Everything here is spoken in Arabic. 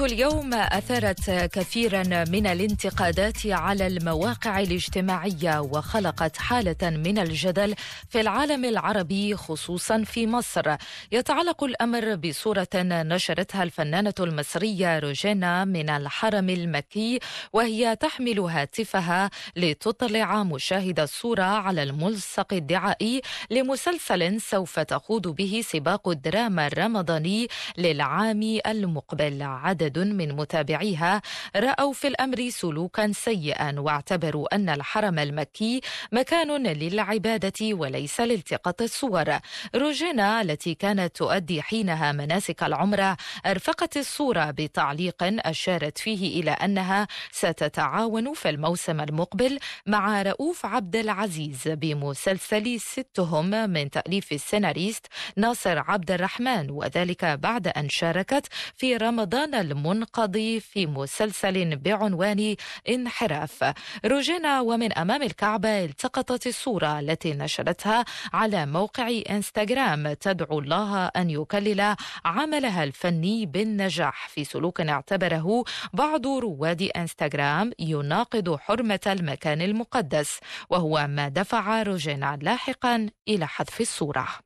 اليوم اثارت كثيرا من الانتقادات على المواقع الاجتماعية وخلقت حالة من الجدل في العالم العربي خصوصا في مصر يتعلق الأمر بصورة نشرتها الفنانة المصرية روجينا من الحرم المكي وهي تحمل هاتفها لتطلع مشاهد الصورة على الملصق الدعائي لمسلسل سوف تخوض به سباق الدراما الرمضاني للعام المقبل عدد من متابعيها رأوا في الأمر سلوكا سيئا واعتبروا أن الحرم المكي مكان للعبادة وليس لالتقاط الصور روجينا التي كانت تؤدي حينها مناسك العمرة أرفقت الصورة بتعليق أشارت فيه إلى أنها ستتعاون في الموسم المقبل مع رؤوف عبد العزيز بمسلسل ستهم من تأليف السيناريست ناصر عبد الرحمن وذلك بعد أن شاركت في رمضان المنقضي في مسلسل بعنوان انحراف روجينا ومن أمام الكعبة التقطت الصورة التي نشرتها على موقع انستغرام تدعو الله أن يكلل عملها الفني بالنجاح في سلوك اعتبره بعض رواد انستغرام يناقض حرمة المكان المقدس وهو ما دفع روجينا لاحقا إلى حذف الصورة